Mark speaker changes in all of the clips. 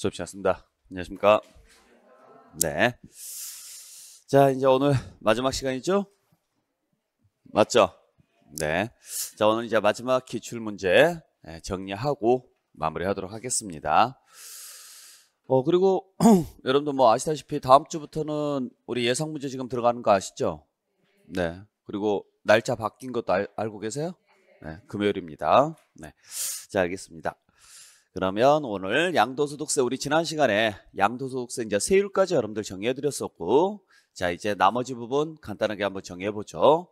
Speaker 1: 수업 시작합니다 안녕하십니까? 네. 자, 이제 오늘 마지막 시간이죠? 맞죠? 네. 자, 오늘 이제 마지막 기출 문제 네, 정리하고 마무리하도록 하겠습니다. 어, 그리고 여러분도 뭐 아시다시피 다음 주부터는 우리 예상 문제 지금 들어가는 거 아시죠? 네. 그리고 날짜 바뀐 것도 알, 고 계세요? 네. 금요일입니다. 네. 자, 알겠습니다. 그러면 오늘 양도소득세 우리 지난 시간에 양도소득세 이제 세율까지 여러분들 정리해드렸었고 자 이제 나머지 부분 간단하게 한번 정리해보죠.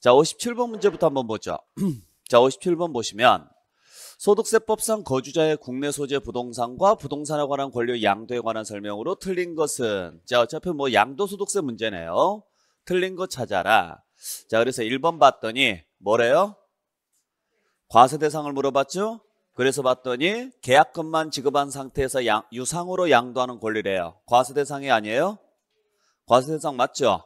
Speaker 1: 자 57번 문제부터 한번 보죠. 자 57번 보시면 소득세법상 거주자의 국내 소재 부동산과 부동산에 관한 권리 양도에 관한 설명으로 틀린 것은 자 어차피 뭐 양도소득세 문제네요. 틀린 거 찾아라. 자 그래서 1번 봤더니 뭐래요? 과세 대상을 물어봤죠? 그래서 봤더니 계약금만 지급한 상태에서 양, 유상으로 양도하는 권리래요. 과세 대상이 아니에요? 과세 대상 맞죠?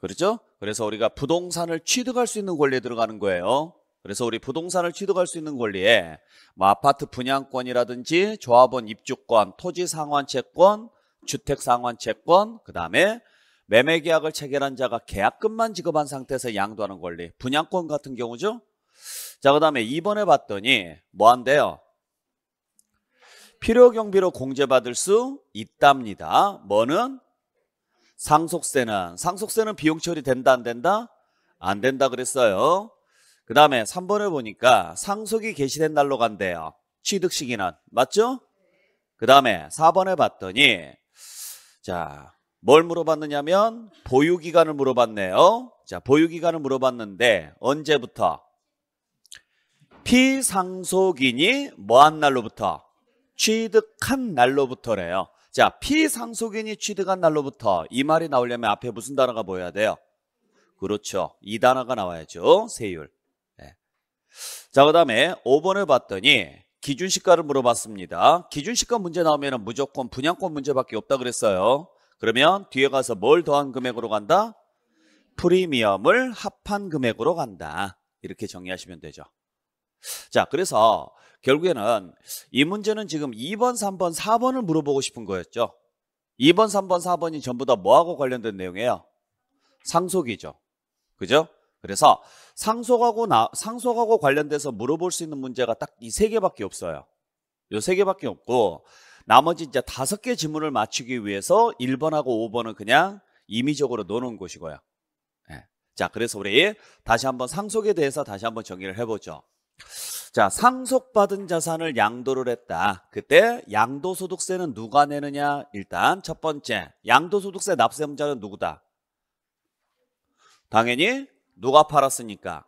Speaker 1: 그렇죠? 그래서 우리가 부동산을 취득할 수 있는 권리에 들어가는 거예요. 그래서 우리 부동산을 취득할 수 있는 권리에 뭐 아파트 분양권이라든지 조합원 입주권, 토지 상환 채권, 주택 상환 채권, 그다음에 매매 계약을 체결한 자가 계약금만 지급한 상태에서 양도하는 권리. 분양권 같은 경우죠. 자, 그 다음에 2번에 봤더니 뭐 한대요? 필요 경비로 공제받을 수 있답니다. 뭐는? 상속세는. 상속세는 비용 처리된다 안 된다? 안 된다 그랬어요. 그 다음에 3번을 보니까 상속이 개시된 날로 간대요. 취득 시기는. 맞죠? 그 다음에 4번에 봤더니 자, 뭘 물어봤느냐면 보유기간을 물어봤네요. 자, 보유기간을 물어봤는데 언제부터? 피상속인이 뭐한 날로부터? 취득한 날로부터래요. 자, 피상속인이 취득한 날로부터 이 말이 나오려면 앞에 무슨 단어가 보여야 돼요? 그렇죠. 이 단어가 나와야죠. 세율. 네. 자, 그 다음에 5번을 봤더니 기준시가를 물어봤습니다. 기준시가 문제 나오면 무조건 분양권 문제밖에 없다 그랬어요. 그러면 뒤에 가서 뭘 더한 금액으로 간다? 프리미엄을 합한 금액으로 간다. 이렇게 정리하시면 되죠. 자, 그래서 결국에는 이 문제는 지금 2번, 3번, 4번을 물어보고 싶은 거였죠. 2번, 3번, 4번이 전부 다 뭐하고 관련된 내용이에요? 상속이죠. 그죠? 그래서 상속하고 나, 상속하고 관련돼서 물어볼 수 있는 문제가 딱 이 세 개밖에 없어요. 요세 개밖에 없고 나머지 이제 다섯 개 지문을 맞추기 위해서 1번하고 5번은 그냥 임의적으로 넣어놓은 곳이고요. 네. 예. 자, 그래서 우리 다시 한번 상속에 대해서 다시 한번 정리를 해보죠. 자, 상속받은 자산을 양도를 했다. 그때 양도소득세는 누가 내느냐? 일단 첫 번째, 양도소득세 납세자는 누구다? 당연히 누가 팔았으니까?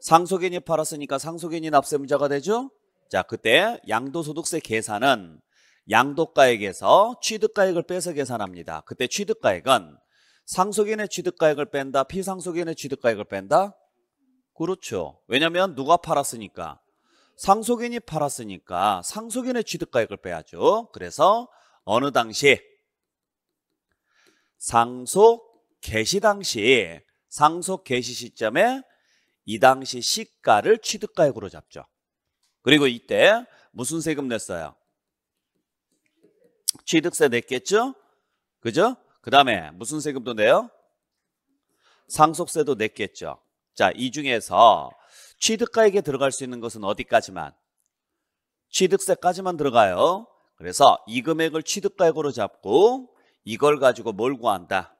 Speaker 1: 상속인이 팔았으니까 상속인이 납세자가 되죠? 자, 그때 양도소득세 계산은 양도가액에서 취득가액을 빼서 계산합니다. 그때 취득가액은 상속인의 취득가액을 뺀다, 피상속인의 취득가액을 뺀다? 그렇죠. 왜냐면 누가 팔았으니까 상속인이 팔았으니까 상속인의 취득가액을 빼야죠. 그래서 어느 당시 상속 개시 당시 상속 개시 시점에 이 당시 시가를 취득가액으로 잡죠. 그리고 이때 무슨 세금 냈어요? 취득세 냈겠죠? 그죠? 그 다음에 무슨 세금도 내요? 상속세도 냈겠죠. 자, 이 중에서 취득가액에 들어갈 수 있는 것은 어디까지만? 취득세까지만 들어가요. 그래서 이 금액을 취득가액으로 잡고 이걸 가지고 뭘 구한다?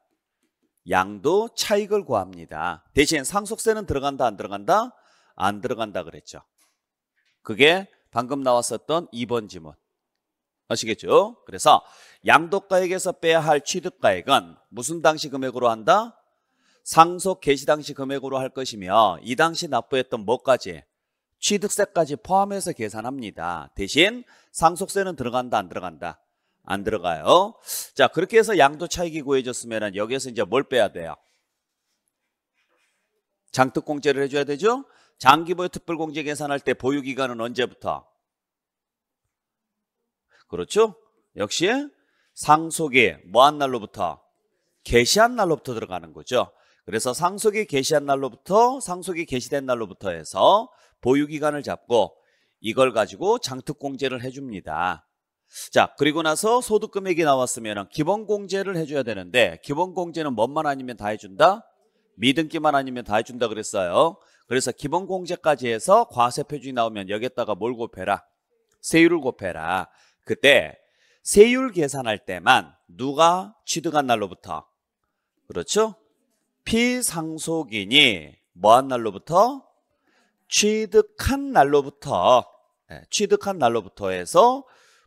Speaker 1: 양도 차익을 구합니다. 대신 상속세는 들어간다 안 들어간다? 안 들어간다 그랬죠. 그게 방금 나왔었던 2번 지문. 아시겠죠? 그래서 양도가액에서 빼야 할 취득가액은 무슨 당시 금액으로 한다? 상속 개시 당시 금액으로 할 것이며 이 당시 납부했던 뭐까지 취득세까지 포함해서 계산합니다. 대신 상속세는 들어간다 안 들어간다? 안 들어가요. 자 그렇게 해서 양도 차익이 구해졌으면 여기에서 이제 뭘 빼야 돼요? 장특공제를 해줘야 되죠. 장기보유 특별공제 계산할 때 보유기간은 언제부터? 그렇죠? 역시 상속이 뭐한 날로부터? 개시한 날로부터 들어가는 거죠. 그래서 상속이 개시한 날로부터 상속이 개시된 날로부터 해서 보유기간을 잡고 이걸 가지고 장특공제를 해줍니다. 자 그리고 나서 소득금액이 나왔으면 기본공제를 해줘야 되는데 기본공제는 뭔만 아니면 다 해준다? 미등기만 아니면 다 해준다 그랬어요. 그래서 기본공제까지 해서 과세 표준이 나오면 여기에다가 뭘 곱해라? 세율을 곱해라. 그때 세율 계산할 때만 누가 취득한 날로부터 그렇죠? 피상속인이 뭐한 날로부터? 취득한 날로부터 예, 취득한 날로부터 해서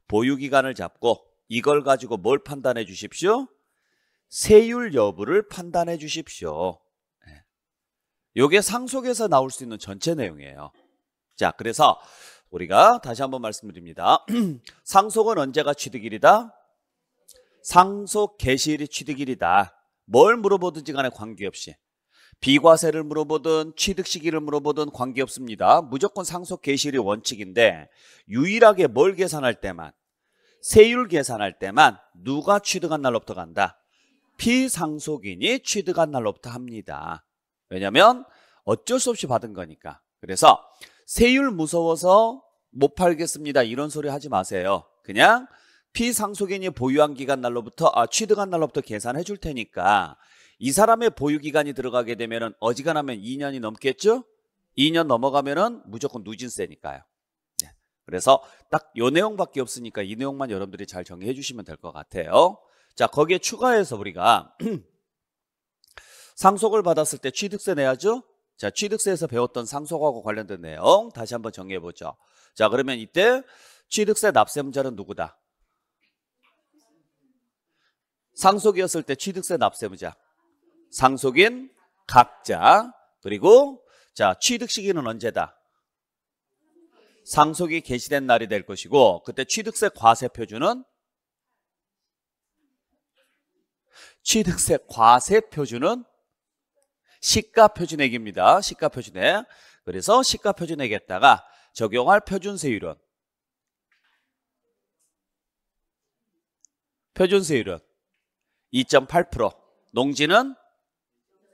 Speaker 1: 보유기간을 잡고 이걸 가지고 뭘 판단해 주십시오? 세율 여부를 판단해 주십시오. 예. 요게 상속에서 나올 수 있는 전체 내용이에요. 자, 그래서 우리가 다시 한번 말씀드립니다. 상속은 언제가 취득일이다? 상속 개시일이 취득일이다. 뭘 물어보든지 간에 관계없이 비과세를 물어보든 취득 시기를 물어보든 관계없습니다. 무조건 상속 개시이 원칙인데 유일하게 뭘 계산할 때만 세율 계산할 때만 누가 취득한 날로부터 간다. 피상속인이 취득한 날로부터 합니다. 왜냐면 어쩔 수 없이 받은 거니까. 그래서 세율 무서워서 못 팔겠습니다. 이런 소리 하지 마세요. 그냥 피상속인이 보유한 기간 날로부터 아, 취득한 날로부터 계산해 줄 테니까 이 사람의 보유 기간이 들어가게 되면은 어지간하면 2년이 넘겠죠? 2년 넘어가면은 무조건 누진세니까요. 네. 그래서 딱 요 내용밖에 없으니까 이 내용만 여러분들이 잘 정리해 주시면 될 것 같아요. 자, 거기에 추가해서 우리가 상속을 받았을 때 취득세 내야죠? 자, 취득세에서 배웠던 상속하고 관련된 내용 다시 한번 정리해 보죠. 자, 그러면 이때 취득세 납세자는 누구다? 상속이었을 때 취득세 납세무자. 상속인 각자 그리고 자 취득 시기는 언제다? 상속이 개시된 날이 될 것이고 그때 취득세 과세 표준은 취득세 과세 표준은 시가 표준액입니다. 시가 표준액. 그래서 시가 표준액에다가 적용할 표준세율은 표준세율은 2.8% 농지는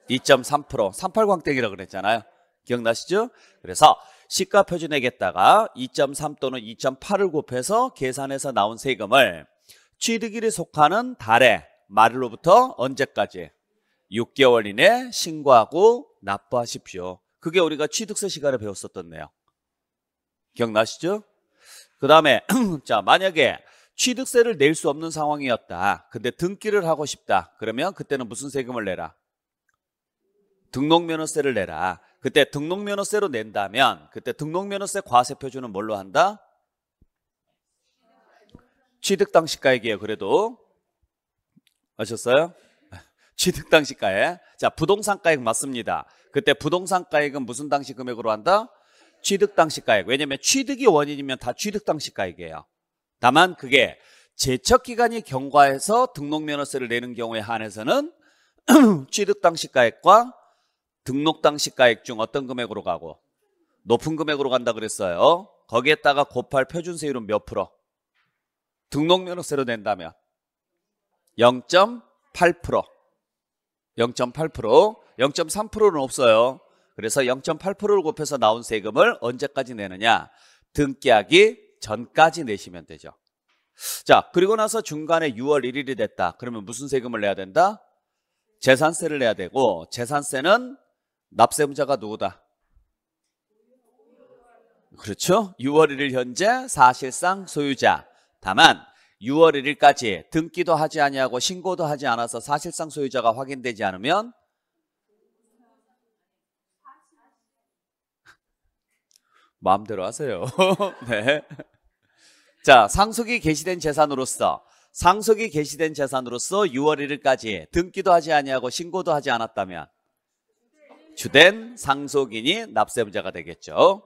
Speaker 1: 2.3% 38광땡이라고 그랬잖아요 기억나시죠? 그래서 시가 표준액에다가 2.3 또는 2.8을 곱해서 계산해서 나온 세금을 취득일에 속하는 달에 말일로부터 언제까지 6개월 이내 신고하고 납부하십시오 그게 우리가 취득세 시간에 배웠었던 내용 기억나시죠? 그 다음에 자 만약에 취득세를 낼 수 없는 상황이었다. 근데 등기를 하고 싶다. 그러면 그때는 무슨 세금을 내라? 등록면허세를 내라. 그때 등록면허세로 낸다면 그때 등록면허세 과세표준은 뭘로 한다? 취득당시가액이에요. 그래도 아셨어요? 취득당시가액. 자, 부동산가액 맞습니다. 그때 부동산가액은 무슨 당시 금액으로 한다? 취득당시가액. 왜냐면 취득이 원인이면 다 취득당시가액이에요. 다만 그게 제척 기간이 경과해서 등록면허세를 내는 경우에 한해서는 취득당시가액과 등록당시가액 중 어떤 금액으로 가고 높은 금액으로 간다 그랬어요. 거기에다가 곱할 표준세율은 몇 프로? 등록면허세로 낸다면 0.8% 0.8% 0.3%는 없어요. 그래서 0.8%를 곱해서 나온 세금을 언제까지 내느냐? 등기하기 전까지 내시면 되죠. 자, 그리고 나서 중간에 6월 1일이 됐다. 그러면 무슨 세금을 내야 된다? 재산세를 내야 되고 재산세는 납세자가 분 누구다? 그렇죠? 6월 1일 현재 사실상 소유자. 다만 6월 1일까지 등기도 하지 아니하고 신고도 하지 않아서 사실상 소유자가 확인되지 않으면 마음대로 하세요. 네. 자, 상속이 개시된 재산으로서 상속이 개시된 재산으로서 6월 1일까지 등기도 하지 아니하고 신고도 하지 않았다면 주된 상속인이 납세자가 부 되겠죠.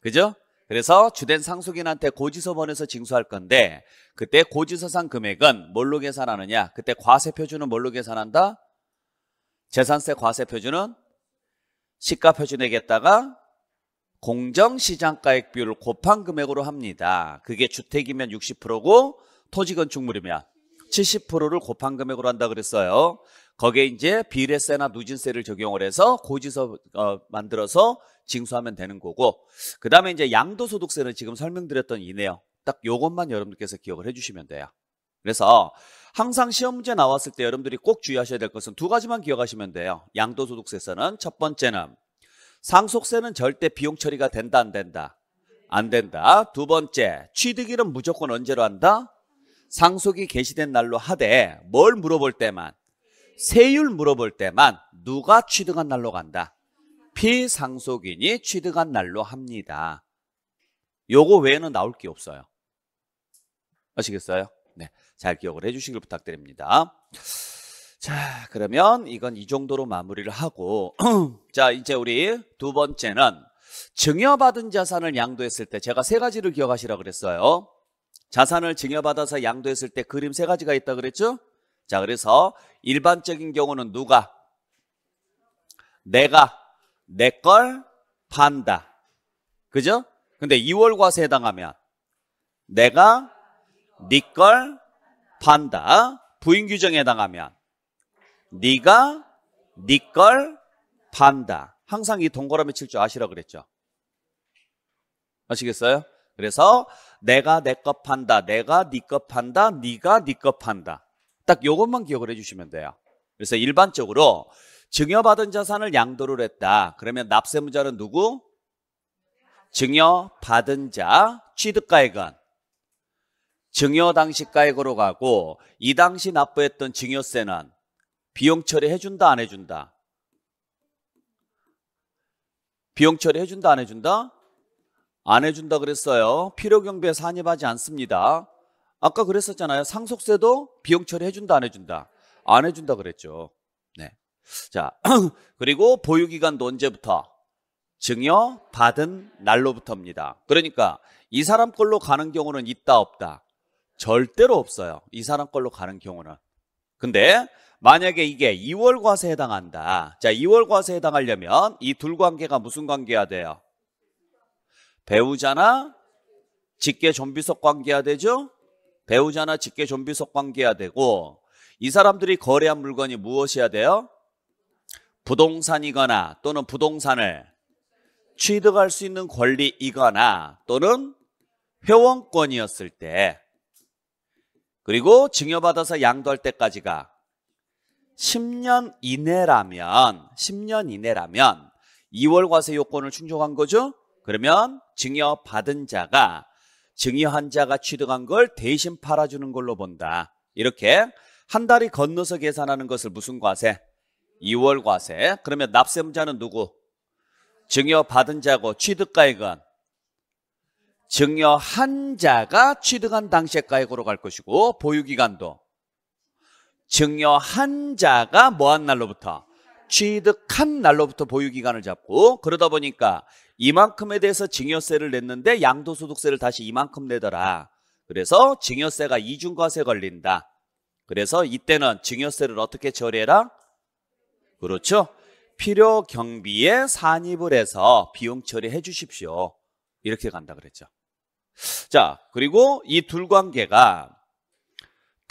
Speaker 1: 그죠? 그래서 주된 상속인한테 고지서 번에서 징수할 건데 그때 고지서상 금액은 뭘로 계산하느냐? 그때 과세표준은 뭘로 계산한다? 재산세 과세표준은 시가표준에게다가 공정시장가액 비율을 곱한 금액으로 합니다. 그게 주택이면 60%고 토지건축물이면 70%를 곱한 금액으로 한다 그랬어요. 거기에 이제 비례세나 누진세를 적용을 해서 고지서 어, 만들어서 징수하면 되는 거고 그 다음에 이제 양도소득세는 지금 설명드렸던 이 내용 딱 요것만 여러분들께서 기억을 해주시면 돼요. 그래서 항상 시험 문제 나왔을 때 여러분들이 꼭 주의하셔야 될 것은 두 가지만 기억하시면 돼요. 양도소득세에서는 첫 번째는 상속세는 절대 비용 처리가 된다 안 된다? 안 된다. 두 번째, 취득일은 무조건 언제로 한다? 상속이 개시된 날로 하되 뭘 물어볼 때만 세율 물어볼 때만 누가 취득한 날로 간다. 피상속인이 취득한 날로 합니다. 요거 외에는 나올 게 없어요. 아시겠어요? 네. 잘 기억을 해 주시길 부탁드립니다. 자, 그러면 이건 이 정도로 마무리를 하고 자, 이제 우리 두 번째는 증여받은 자산을 양도했을 때 제가 세 가지를 기억하시라고 그랬어요. 자산을 증여받아서 양도했을 때 그림 세 가지가 있다 그랬죠? 자, 그래서 일반적인 경우는 누가 내가 내 걸 판다. 그죠? 근데 2월 과세에 해당하면 내가 니걸 네 판다. 부인 규정에 해당하면 네가 네 걸 판다. 항상 이 동그라미 칠 줄 아시라 그랬죠. 아시겠어요? 그래서 내가 내 것 판다. 내가 네 것 판다. 네가 네 것 판다. 딱 요것만 기억을 해 주시면 돼요. 그래서 일반적으로 증여받은 자산을 양도를 했다. 그러면 납세무자는 누구? 증여받은 자, 취득가액은 증여 당시 가액으로 가고 이 당시 납부했던 증여세는 비용 처리해 준다 안 해준다? 비용 처리해 준다 안 해준다? 안 해준다 그랬어요. 필요 경비에 산입하지 않습니다. 아까 그랬었잖아요. 상속세도 비용 처리해 준다 안 해준다? 안 해준다 그랬죠. 네. 자 그리고 보유기간도 언제부터? 증여 받은 날로부터입니다. 그러니까 이 사람 걸로 가는 경우는 있다 없다. 절대로 없어요. 이 사람 걸로 가는 경우는. 근데 만약에 이게 2월 과세에 해당한다. 자, 2월 과세에 해당하려면 이 둘 관계가 무슨 관계야 돼요? 배우자나 직계 좀비속 관계야 되죠? 배우자나 직계 좀비속 관계야 되고 이 사람들이 거래한 물건이 무엇이야 돼요? 부동산이거나 또는 부동산을 취득할 수 있는 권리이거나 또는 회원권이었을 때 그리고 증여받아서 양도할 때까지가 10년 이내라면 10년 이내라면 2월 과세 요건을 충족한 거죠. 그러면 증여 받은 자가 증여한 자가 취득한 걸 대신 팔아주는 걸로 본다. 이렇게 한 달이 건너서 계산하는 것을 무슨 과세? 2월 과세. 그러면 납세자는 누구? 증여 받은 자고 취득가액은 증여한 자가 취득한 당시의 가액으로 갈 것이고 보유기간도 증여한 자가 뭐한 날로부터? 취득한 날로부터 보유기간을 잡고 그러다 보니까 이만큼에 대해서 증여세를 냈는데 양도소득세를 다시 이만큼 내더라. 그래서 증여세가 이중과세 걸린다. 그래서 이때는 증여세를 어떻게 처리해라? 그렇죠? 필요 경비에 산입을 해서 비용 처리해 주십시오. 이렇게 간다 그랬죠. 자, 그리고 이 둘 관계가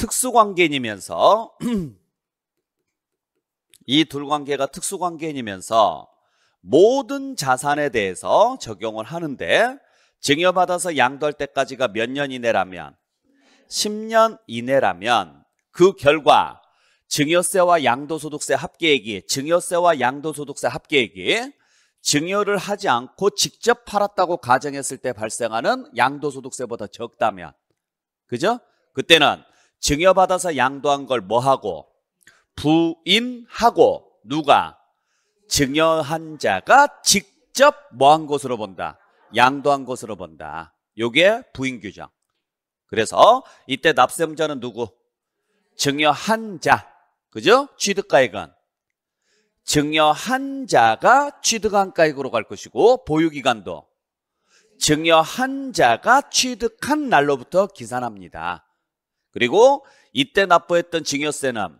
Speaker 1: 특수관계인이면서 이 둘 관계가 특수관계인이면서 모든 자산에 대해서 적용을 하는데 증여받아서 양도할 때까지가 몇 년 이내라면 10년 이내라면 그 결과 증여세와 양도소득세 합계액이 증여세와 양도소득세 합계액이 증여를 하지 않고 직접 팔았다고 가정했을 때 발생하는 양도소득세보다 적다면 그죠? 그때는 증여받아서 양도한 걸 뭐하고? 부인하고 누가? 증여한 자가 직접 뭐한 것으로 본다? 양도한 것으로 본다. 요게 부인 규정. 그래서 이때 납세자는 누구? 증여한 자. 그죠? 취득가액은 증여한 자가 취득한 가액으로 갈 것이고 보유기간도 증여한 자가 취득한 날로부터 기산합니다. 그리고 이때 납부했던 증여세는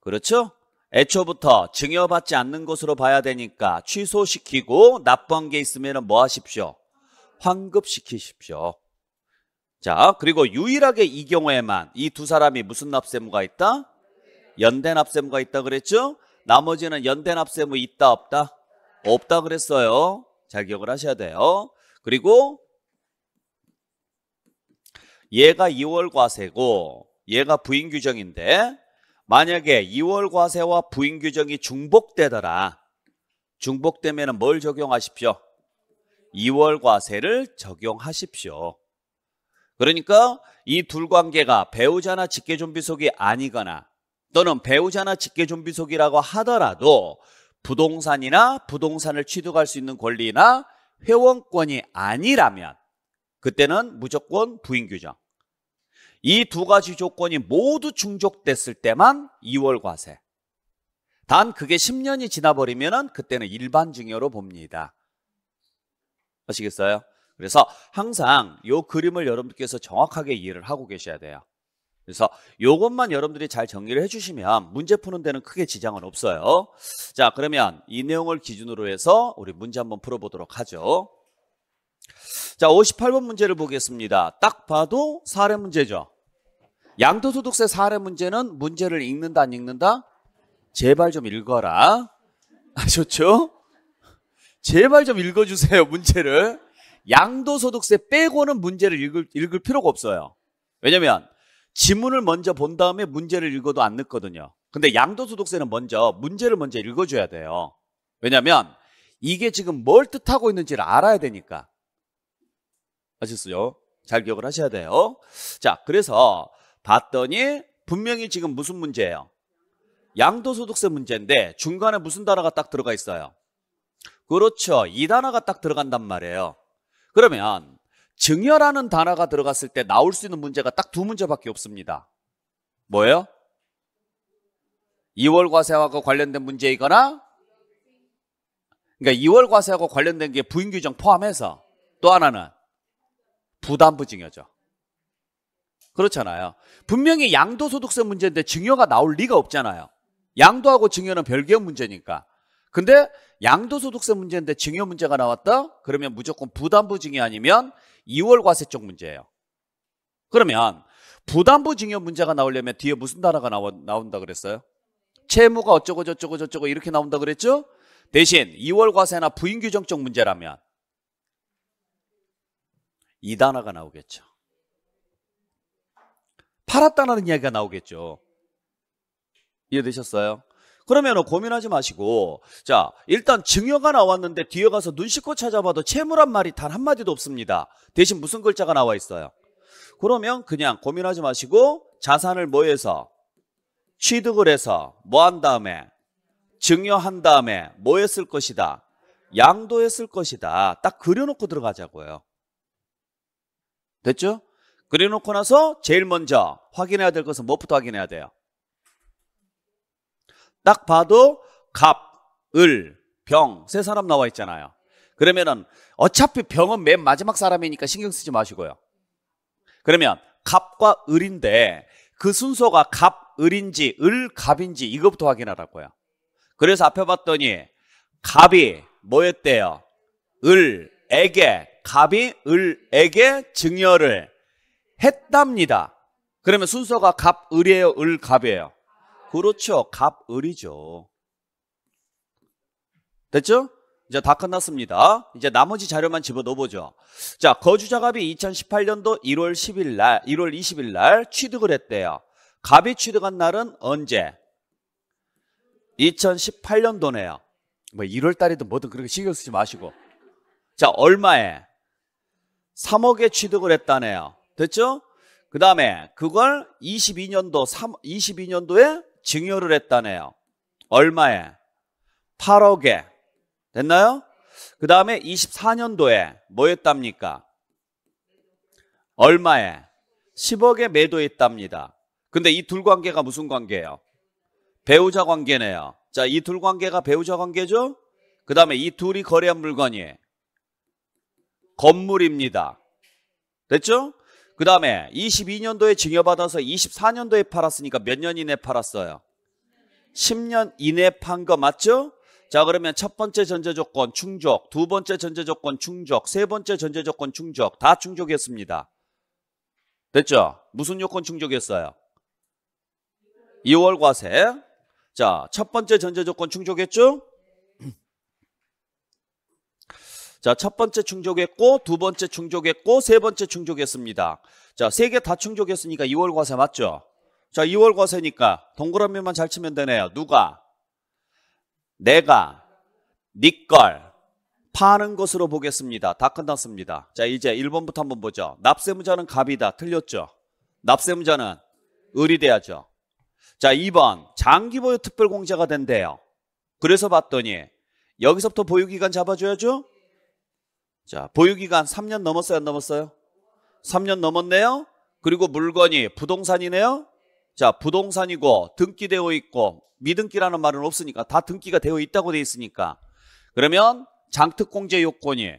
Speaker 1: 그렇죠? 애초부터 증여받지 않는 것으로 봐야 되니까 취소시키고 납부한 게 있으면 뭐 하십시오? 환급시키십시오. 자, 그리고 유일하게 이 경우에만 이 두 사람이 무슨 납세무가 있다? 연대 납세무가 있다 그랬죠? 나머지는 연대 납세무 있다 없다? 없다 그랬어요. 잘 기억을 하셔야 돼요. 그리고 얘가 2월 과세고 얘가 부인 규정인데 만약에 2월 과세와 부인 규정이 중복되더라. 중복되면 뭘 적용하십시오? 2월 과세를 적용하십시오. 그러니까 이 둘 관계가 배우자나 직계존비속이 아니거나 또는 배우자나 직계존비속이라고 하더라도 부동산이나 부동산을 취득할 수 있는 권리나 회원권이 아니라면 그때는 무조건 부인 규정. 이두 가지 조건이 모두 충족됐을 때만 2월 과세. 단 그게 10년이 지나버리면 그때는 일반 증여로 봅니다. 아시겠어요? 그래서 항상 이 그림을 여러분께서 들 정확하게 이해를 하고 계셔야 돼요. 그래서 이것만 여러분들이 잘 정리를 해주시면 문제 푸는 데는 크게 지장은 없어요. 자 그러면 이 내용을 기준으로 해서 우리 문제 한번 풀어보도록 하죠. 자 58번 문제를 보겠습니다. 딱 봐도 사례 문제죠. 양도소득세 사례 문제는 문제를 읽는다 안 읽는다? 제발 좀 읽어라. 아셨죠? 제발 좀 읽어주세요 문제를. 양도소득세 빼고는 문제를 읽을, 읽을 필요가 없어요. 왜냐면 지문을 먼저 본 다음에 문제를 읽어도 안 늦거든요. 근데 양도소득세는 먼저 문제를 먼저 읽어줘야 돼요. 왜냐면 이게 지금 뭘 뜻하고 있는지를 알아야 되니까. 아셨어요? 잘 기억을 하셔야 돼요. 자, 그래서 봤더니 분명히 지금 무슨 문제예요? 양도소득세 문제인데 중간에 무슨 단어가 딱 들어가 있어요? 그렇죠. 이 단어가 딱 들어간단 말이에요. 그러면 증여라는 단어가 들어갔을 때 나올 수 있는 문제가 딱 두 문제밖에 없습니다. 뭐예요? 2월 과세하고 관련된 문제이거나 그러니까 2월 과세하고 관련된 게 부인 규정 포함해서 또 하나는 부담부 증여죠. 그렇잖아요. 분명히 양도소득세 문제인데 증여가 나올 리가 없잖아요. 양도하고 증여는 별개의 문제니까. 근데 양도소득세 문제인데 증여 문제가 나왔다? 그러면 무조건 부담부 증여 아니면 2월 과세 쪽 문제예요. 그러면 부담부 증여 문제가 나오려면 뒤에 무슨 단어가 나와, 나온다 그랬어요? 채무가 어쩌고 저쩌고 저쩌고 이렇게 나온다 그랬죠? 대신 2월 과세나 부인 규정적 문제라면 이 단어가 나오겠죠. 팔았다는 이야기가 나오겠죠. 이해되셨어요? 그러면 고민하지 마시고 자 일단 증여가 나왔는데 뒤에 가서 눈 씻고 찾아봐도 채무란 말이 단 한마디도 없습니다. 대신 무슨 글자가 나와 있어요? 그러면 그냥 고민하지 마시고 자산을 뭐해서 취득을 해서 뭐 한 다음에 증여한 다음에 뭐 했을 것이다? 양도했을 것이다. 딱 그려놓고 들어가자고요. 됐죠? 그려놓고 나서 제일 먼저 확인해야 될 것은 뭐부터 확인해야 돼요? 딱 봐도 갑, 을, 병 세 사람 나와 있잖아요. 그러면은 어차피 병은 맨 마지막 사람이니까 신경 쓰지 마시고요. 그러면 갑과 을인데 그 순서가 갑, 을인지 을, 갑인지 이것부터 확인하라고요. 그래서 앞에 봤더니 갑이 뭐였대요? 을에게 갑이 을에게 증여를 했답니다. 그러면 순서가 갑, 을이에요? 을, 갑이에요? 그렇죠. 갑, 을이죠. 됐죠? 이제 다 끝났습니다. 이제 나머지 자료만 집어넣어보죠. 자, 거주자갑이 2018년도 1월 10일 날, 1월 20일 날 취득을 했대요. 갑이 취득한 날은 언제? 2018년도네요. 뭐 1월 달이든 뭐든 그렇게 신경 쓰지 마시고. 자, 얼마에? 3억에 취득을 했다네요. 됐죠? 그 다음에 그걸 22년도, 3, 22년도에 증여를 했다네요. 얼마에? 8억에. 됐나요? 그 다음에 24년도에 뭐 했답니까? 얼마에? 10억에 매도했답니다. 근데 이 둘 관계가 무슨 관계예요? 배우자 관계네요. 자, 이 둘 관계가 배우자 관계죠? 그 다음에 이 둘이 거래한 물건이 건물입니다. 됐죠? 그 다음에 22년도에 증여받아서 24년도에 팔았으니까 몇 년 이내 팔았어요? 10년 이내 판 거 맞죠? 자 그러면 첫 번째 전제조건 충족, 두 번째 전제조건 충족, 세 번째 전제조건 충족 다 충족했습니다. 됐죠? 무슨 요건 충족했어요? 2월 과세. 자, 첫 번째 전제조건 충족했죠? 자, 첫 번째 충족했고, 두 번째 충족했고, 세 번째 충족했습니다. 자, 세 개 다 충족했으니까 2월 과세 맞죠? 자, 2월 과세니까 동그라미만 잘 치면 되네요. 누가? 내가, 니걸 네 파는 것으로 보겠습니다. 다 끝났습니다. 자, 이제 1번부터 한번 보죠. 납세문자는 갑이다. 틀렸죠? 납세문자는 을이 돼야죠. 자, 2번. 장기보유 특별공제가 된대요. 그래서 봤더니 여기서부터 보유기간 잡아줘야죠? 자, 보유기간 3년 넘었어요? 안 넘었어요? 3년 넘었네요? 그리고 물건이 부동산이네요? 자, 부동산이고 등기되어 있고 미등기라는 말은 없으니까 다 등기가 되어 있다고 되어 있으니까 그러면 장특공제 요건이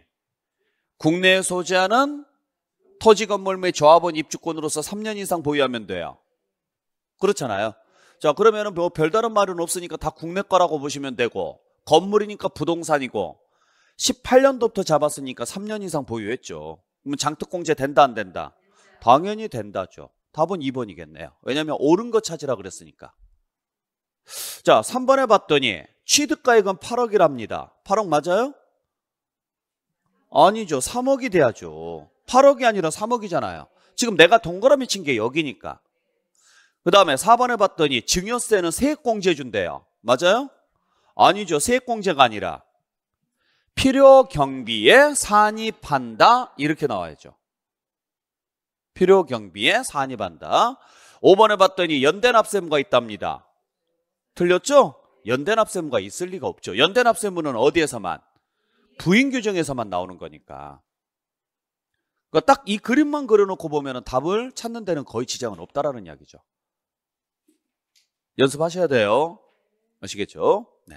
Speaker 1: 국내에 소재하는 토지 건물 및 조합원 입주권으로서 3년 이상 보유하면 돼요. 그렇잖아요. 자 그러면 은뭐 별다른 말은 없으니까 다 국내 거라고 보시면 되고 건물이니까 부동산이고 18년도부터 잡았으니까 3년 이상 보유했죠. 그럼 장특공제 된다 안 된다? 당연히 된다죠. 답은 2번이겠네요. 왜냐하면 옳은 거 찾으라 그랬으니까. 자, 3번에 봤더니 취득가액은 8억이랍니다. 8억 맞아요? 아니죠. 3억이 돼야죠. 8억이 아니라 3억이잖아요. 지금 내가 동그라미 친 게 여기니까. 그 다음에 4번에 봤더니 증여세는 세액공제 준대요. 맞아요? 아니죠. 세액공제가 아니라 필요 경비에 산입한다 이렇게 나와야죠. 필요 경비에 산입한다. 5번에 봤더니 연대납세무가 있답니다. 틀렸죠? 연대납세무가 있을 리가 없죠. 연대납세무는 어디에서만? 부인 규정에서만 나오는 거니까. 그러니까 딱 이 그림만 그려놓고 보면 답을 찾는 데는 거의 지장은 없다라는 이야기죠. 연습하셔야 돼요. 아시겠죠?